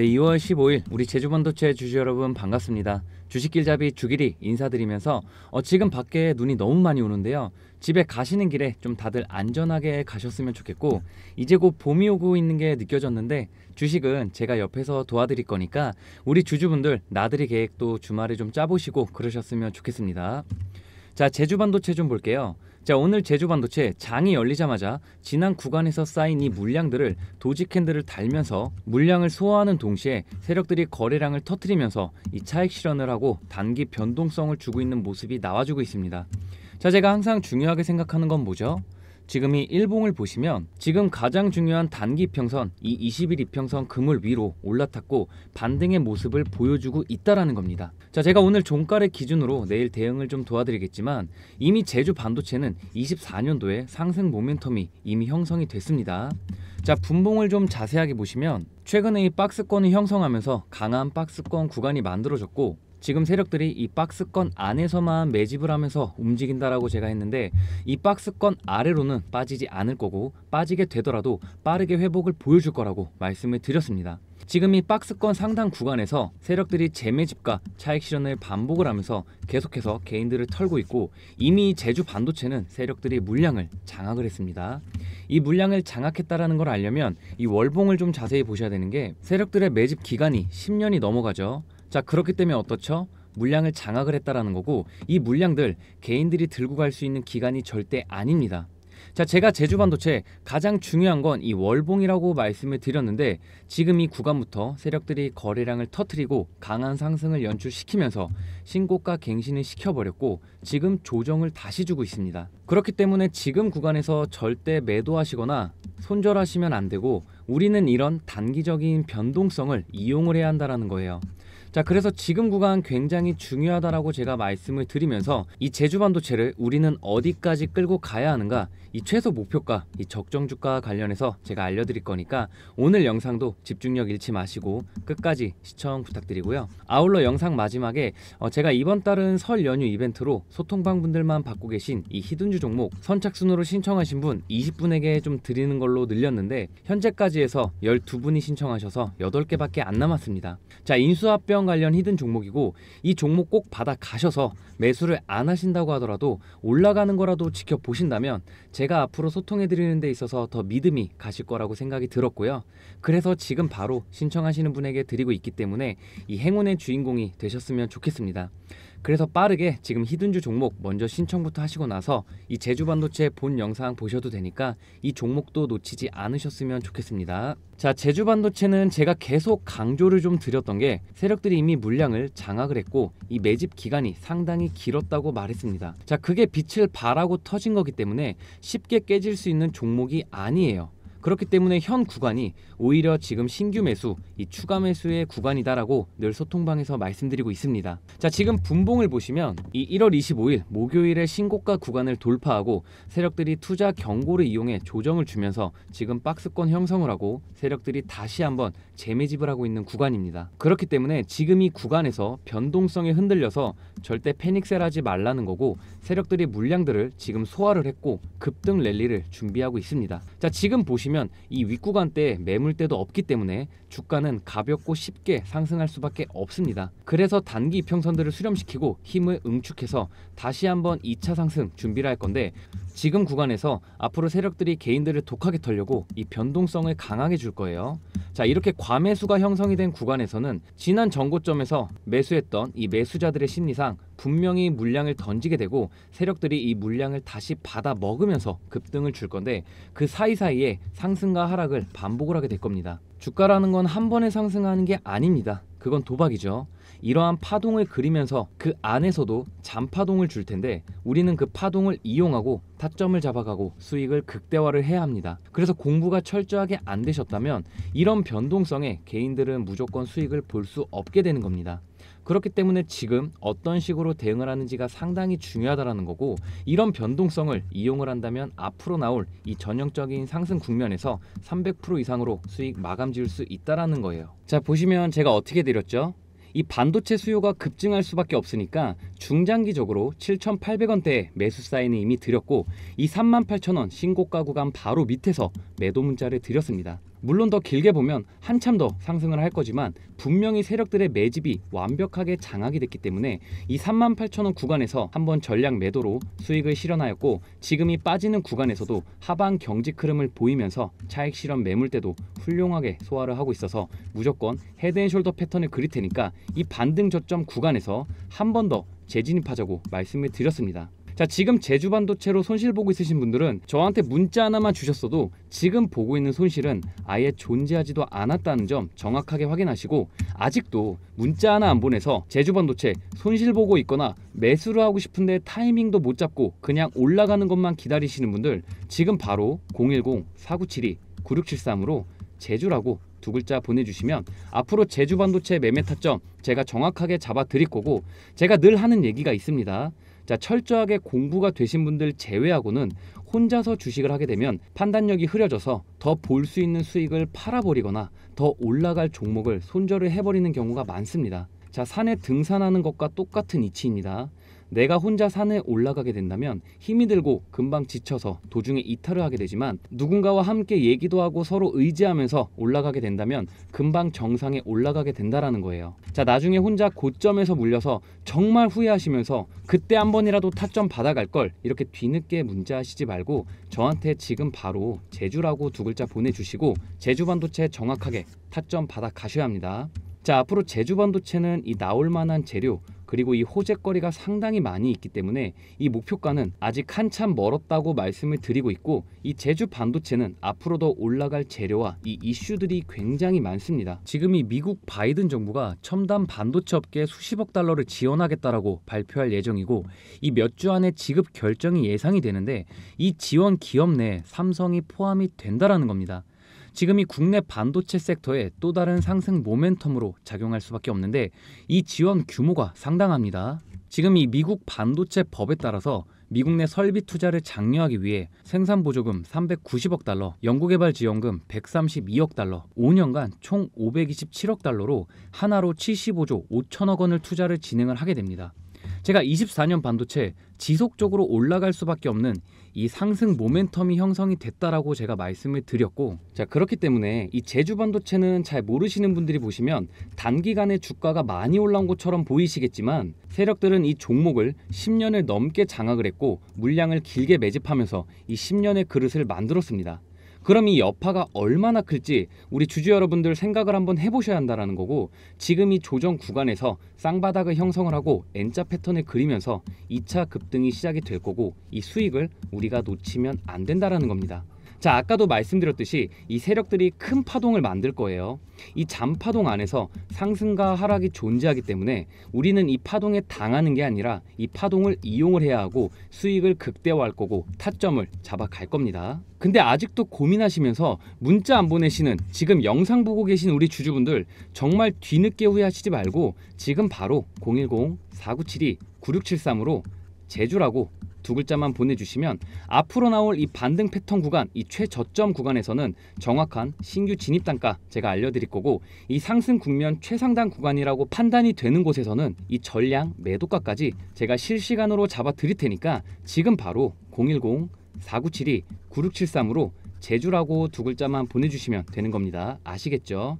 네, 2월 15일 우리 제주반도체 주주 여러분 반갑습니다. 주식길잡이 주길이 인사드리면서 어, 지금 밖에 눈이 너무 많이 오는데요. 집에 가시는 길에 좀 다들 안전하게 가셨으면 좋겠고 이제 곧 봄이 오고 있는 게 느껴졌는데 주식은 제가 옆에서 도와드릴 거니까 우리 주주분들 나들이 계획도 주말에 좀 짜보시고 그러셨으면 좋겠습니다. 자 제주반도체 좀 볼게요. 자 오늘 제주 반도체 장이 열리자마자 지난 구간에서 쌓인 이 물량들을 도지 캔들을 달면서 물량을 소화하는 동시에 세력들이 거래량을 터뜨리면서이 차익 실현을 하고 단기 변동성을 주고 있는 모습이 나와주고 있습니다. 자 제가 항상 중요하게 생각하는 건 뭐죠? 지금 이 일봉을 보시면 지금 가장 중요한 단기 평선 이 20일 이평선 금을 위로 올라탔고 반등의 모습을 보여주고 있다라는 겁니다. 자, 제가 오늘 종가를 기준으로 내일 대응을 좀 도와드리겠지만 이미 제주 반도체는 24년도에 상승 모멘텀이 이미 형성이 됐습니다. 자, 분봉을 좀 자세하게 보시면 최근에 이 박스권이 형성하면서 강한 박스권 구간이 만들어졌고 지금 세력들이 이 박스권 안에서만 매집을 하면서 움직인다라고 제가 했는데 이 박스권 아래로는 빠지지 않을 거고 빠지게 되더라도 빠르게 회복을 보여줄 거라고 말씀을 드렸습니다. 지금 이 박스권 상당 구간에서 세력들이 재매집과 차익 실현을 반복을 하면서 계속해서 개인들을 털고 있고 이미 제주 반도체는 세력들이 물량을 장악을 했습니다. 이 물량을 장악했다라는 걸 알려면 이 월봉을 좀 자세히 보셔야 되는 게 세력들의 매집 기간이 10년이 넘어가죠. 자 그렇기 때문에 어떻죠? 물량을 장악을 했다라는 거고 이 물량들 개인들이 들고 갈 수 있는 기간이 절대 아닙니다. 자, 제가 제주 반도체 가장 중요한 건 이 월봉이라고 말씀을 드렸는데 지금 이 구간부터 세력들이 거래량을 터트리고 강한 상승을 연출시키면서 신고가 갱신을 시켜버렸고 지금 조정을 다시 주고 있습니다. 그렇기 때문에 지금 구간에서 절대 매도하시거나 손절하시면 안 되고 우리는 이런 단기적인 변동성을 이용을 해야 한다는 거예요. 자, 그래서 지금 구간 굉장히 중요하다라고 제가 말씀을 드리면서 이 제주 반도체를 우리는 어디까지 끌고 가야 하는가 이 최소 목표가 이 적정 주가 관련해서 제가 알려드릴 거니까 오늘 영상도 집중력 잃지 마시고 끝까지 시청 부탁드리고요. 아울러 영상 마지막에 어, 제 제가 이번 달은 설 연휴 이벤트로 소통방 분들만 받고 계신 이 히든주 종목 선착순으로 신청하신 분 20분에게 좀 드리는 걸로 늘렸는데 현재까지 해서 12분이 신청하셔서 8개밖에 안 남았습니다. 자 인수합병 관련 히든 종목이고 이 종목 꼭 받아 가셔서 매수를 안 하신다고 하더라도 올라가는 거라도 지켜보신다면 제가 앞으로 소통해드리는 데 있어서 더 믿음이 가실 거라고 생각이 들었고요. 그래서 지금 바로 신청하시는 분에게 드리고 있기 때문에 이 행운의 주인공이 되셨으면 좋겠습니다. 그래서 빠르게 지금 히든주 종목 먼저 신청부터 하시고 나서 이 제주 반도체 본 영상 보셔도 되니까 이 종목도 놓치지 않으셨으면 좋겠습니다. 자, 제주 반도체는 제가 계속 강조를 좀 드렸던 게 세력들이 이미 물량을 장악을 했고 이 매집 기간이 상당히 길었다고 말했습니다. 자, 그게 빛을 발하고 터진 거기 때문에 쉽게 깨질 수 있는 종목이 아니에요. 그렇기 때문에 현 구간이 오히려 지금 신규 매수, 이 추가 매수의 구간이다라고 늘 소통방에서 말씀드리고 있습니다. 자, 지금 분봉을 보시면 이 1월 25일 목요일에 신고가 구간을 돌파하고 세력들이 투자 경고를 이용해 조정을 주면서 지금 박스권 형성을 하고 세력들이 다시 한번 재매집을 하고 있는 구간입니다. 그렇기 때문에 지금 이 구간에서 변동성에 흔들려서 절대 패닉셀하지 말라는 거고 세력들이 물량들을 지금 소화를 했고 급등 랠리를 준비하고 있습니다. 자, 지금 보시면 보시면 이윗구간때 매물대도 없기 때문에 주가는 가볍고 쉽게 상승할 수밖에 없습니다. 그래서 단기 이평선들을 수렴시키고 힘을 응축해서 다시 한번 2차 상승 준비를 할 건데 지금 구간에서 앞으로 세력들이 개인들을 독하게 털려고 이 변동성을 강하게 줄 거예요. 자 이렇게 과매수가 형성이 된 구간에서는 지난 정고점에서 매수했던 이 매수자들의 심리상 분명히 물량을 던지게 되고 세력들이 이 물량을 다시 받아 먹으면서 급등을 줄 건데 그 사이사이에 상승과 하락을 반복을 하게 될 겁니다. 주가라는 건 한 번에 상승하는 게 아닙니다. 그건 도박이죠. 이러한 파동을 그리면서 그 안에서도 잔파동을 줄 텐데 우리는 그 파동을 이용하고 타점을 잡아가고 수익을 극대화를 해야 합니다. 그래서 공부가 철저하게 안 되셨다면 이런 변동성에 개인들은 무조건 수익을 볼 수 없게 되는 겁니다. 그렇기 때문에 지금 어떤 식으로 대응을 하는지가 상당히 중요하다라는 거고 이런 변동성을 이용을 한다면 앞으로 나올 이 전형적인 상승 국면에서 300% 이상으로 수익 마감 지을 수 있다라는 거예요. 자, 보시면 제가 어떻게 드렸죠? 이 반도체 수요가 급증할 수밖에 없으니까 중장기적으로 7,800원대에 매수 사인을 이미 드렸고 이 38,000원 신고가 구간 바로 밑에서 매도 문자를 드렸습니다. 물론 더 길게 보면 한참 더 상승을 할 거지만 분명히 세력들의 매집이 완벽하게 장악이 됐기 때문에 이 38,000원 구간에서 한번 전략 매도로 수익을 실현하였고 지금이 빠지는 구간에서도 하방 경직 흐름을 보이면서 차익 실현 매물대도 훌륭하게 소화를 하고 있어서 무조건 헤드앤숄더 패턴을 그릴 테니까 이 반등 저점 구간에서 한 번 더 재진입하자고 말씀을 드렸습니다. 자 지금 제주 반도체로 손실 보고 있으신 분들은 저한테 문자 하나만 주셨어도 지금 보고 있는 손실은 아예 존재하지도 않았다는 점 정확하게 확인하시고 아직도 문자 하나 안 보내서 제주 반도체 손실 보고 있거나 매수를 하고 싶은데 타이밍도 못 잡고 그냥 올라가는 것만 기다리시는 분들 지금 바로 010-4972-9673으로 제주라고 두 글자 보내주시면 앞으로 제주 반도체 매매 타점 제가 정확하게 잡아 드릴 거고 제가 늘 하는 얘기가 있습니다. 자, 철저하게 공부가 되신 분들 제외하고는 혼자서 주식을 하게 되면 판단력이 흐려져서 더 볼 수 있는 수익을 팔아버리거나 더 올라갈 종목을 손절을 해버리는 경우가 많습니다. 자, 산에 등산하는 것과 똑같은 이치입니다. 내가 혼자 산에 올라가게 된다면 힘이 들고 금방 지쳐서 도중에 이탈을 하게 되지만 누군가와 함께 얘기도 하고 서로 의지하면서 올라가게 된다면 금방 정상에 올라가게 된다라는 거예요. 자, 나중에 혼자 고점에서 물려서 정말 후회하시면서 그때 한 번이라도 타점 받아갈 걸 이렇게 뒤늦게 문자하시지 말고 저한테 지금 바로 제주라고 두 글자 보내주시고 제주 반도체 정확하게 타점 받아 가셔야 합니다. 자, 앞으로 제주 반도체는 이 나올 만한 재료 그리고 이 호재거리가 상당히 많이 있기 때문에 이 목표가는 아직 한참 멀었다고 말씀을 드리고 있고 이 제주 반도체는 앞으로 도 올라갈 재료와 이 이슈들이 굉장히 많습니다. 지금 이 미국 바이든 정부가 첨단 반도체 업계에 수십억 달러를 지원하겠다라고 발표할 예정이고 이 몇 주 안에 지급 결정이 예상이 되는데 이 지원 기업 내 삼성이 포함이 된다라는 겁니다. 지금 이 국내 반도체 섹터에 또 다른 상승 모멘텀으로 작용할 수밖에 없는데 이 지원 규모가 상당합니다. 지금 이 미국 반도체 법에 따라서 미국 내 설비 투자를 장려하기 위해 생산 보조금 390억 달러, 연구개발 지원금 132억 달러, 5년간 총 527억 달러로 하나로 75조 5천억 원을 투자를 진행을 하게 됩니다. 제가 24년 반도체 지속적으로 올라갈 수밖에 없는 이 상승 모멘텀이 형성이 됐다라고 제가 말씀을 드렸고 자 그렇기 때문에 이 제주 반도체는 잘 모르시는 분들이 보시면 단기간에 주가가 많이 올라온 것처럼 보이시겠지만 세력들은 이 종목을 10년을 넘게 장악을 했고 물량을 길게 매집하면서 이 10년의 그릇을 만들었습니다. 그럼 이 여파가 얼마나 클지 우리 주주 여러분들 생각을 한번 해보셔야 한다는 거고 지금 이 조정 구간에서 쌍바닥을 형성을 하고 N자 패턴을 그리면서 2차 급등이 시작이 될 거고 이 수익을 우리가 놓치면 안된다는 겁니다. 자, 아까도 말씀드렸듯이 이 세력들이 큰 파동을 만들 거예요. 이잔파동 안에서 상승과 하락이 존재하기 때문에 우리는 이 파동에 당하는 게 아니라 이 파동을 이용을 해야 하고 수익을 극대화할 거고 타점을 잡아갈 겁니다. 근데 아직도 고민하시면서 문자 안 보내시는 지금 영상 보고 계신 우리 주주분들 정말 뒤늦게 후회하시지 말고 지금 바로 010-4972-9673으로 제주라고 두 글자만 보내주시면 앞으로 나올 이 반등 패턴 구간, 이 최저점 구간에서는 정확한 신규 진입 단가 제가 알려드릴 거고 이 상승 국면 최상단 구간이라고 판단이 되는 곳에서는 이 전량 매도가까지 제가 실시간으로 잡아 드릴 테니까 지금 바로 010-4972-9673으로 제주라고 두 글자만 보내주시면 되는 겁니다. 아시겠죠?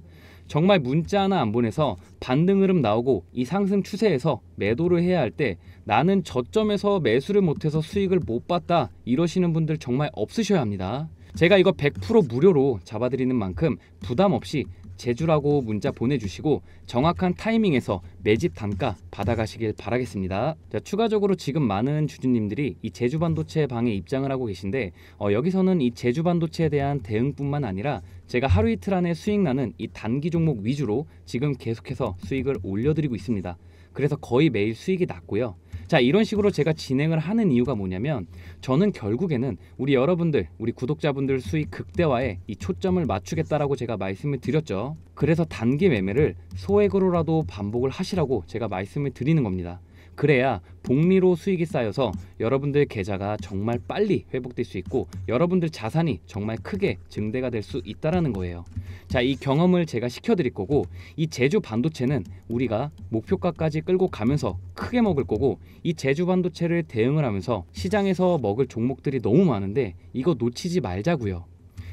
정말 문자 하나 안 보내서 반등 흐름 나오고 이 상승 추세에서 매도를 해야 할 때 나는 저점에서 매수를 못해서 수익을 못 봤다 이러시는 분들 정말 없으셔야 합니다. 제가 이거 100% 무료로 잡아드리는 만큼 부담 없이 제주라고 문자 보내주시고 정확한 타이밍에서 매집 단가 받아가시길 바라겠습니다. 자, 추가적으로 지금 많은 주주님들이 이 제주 반도체 방에 입장을 하고 계신데 어, 여기서는 이 제주 반도체에 대한 대응뿐만 아니라 제가 하루 이틀 안에 수익 나는 이 단기 종목 위주로 지금 계속해서 수익을 올려드리고 있습니다. 그래서 거의 매일 수익이 났고요. 자, 이런 식으로 제가 진행을 하는 이유가 뭐냐면 저는 결국에는 우리 여러분들, 우리 구독자분들 수익 극대화에 이 초점을 맞추겠다라고 제가 말씀을 드렸죠. 그래서 단기 매매를 소액으로라도 반복을 하시라고 제가 말씀을 드리는 겁니다. 그래야 복리로 수익이 쌓여서 여러분들 계좌가 정말 빨리 회복될 수 있고 여러분들 자산이 정말 크게 증대가 될 수 있다라는 거예요. 자, 이 경험을 제가 시켜드릴 거고 이 제주 반도체는 우리가 목표가까지 끌고 가면서 크게 먹을 거고 이 제주 반도체를 대응을 하면서 시장에서 먹을 종목들이 너무 많은데 이거 놓치지 말자고요.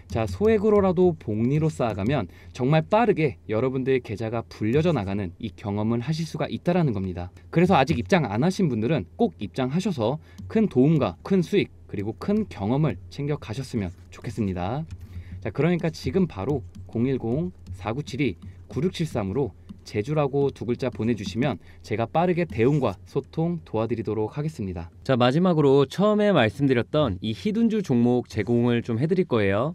자, 소액으로라도 복리로 쌓아가면 정말 빠르게 여러분들의 계좌가 불려져 나가는 이 경험을 하실 수가 있다라는 겁니다. 그래서 아직 입장 안 하신 분들은 꼭 입장하셔서 큰 도움과 큰 수익 그리고 큰 경험을 챙겨 가셨으면 좋겠습니다. 자, 그러니까 지금 바로 010-4972-9673으로 제주라고 두 글자 보내주시면 제가 빠르게 대응과 소통 도와드리도록 하겠습니다. 자 마지막으로 처음에 말씀드렸던 이 히든주 종목 제공을 좀 해드릴 거예요.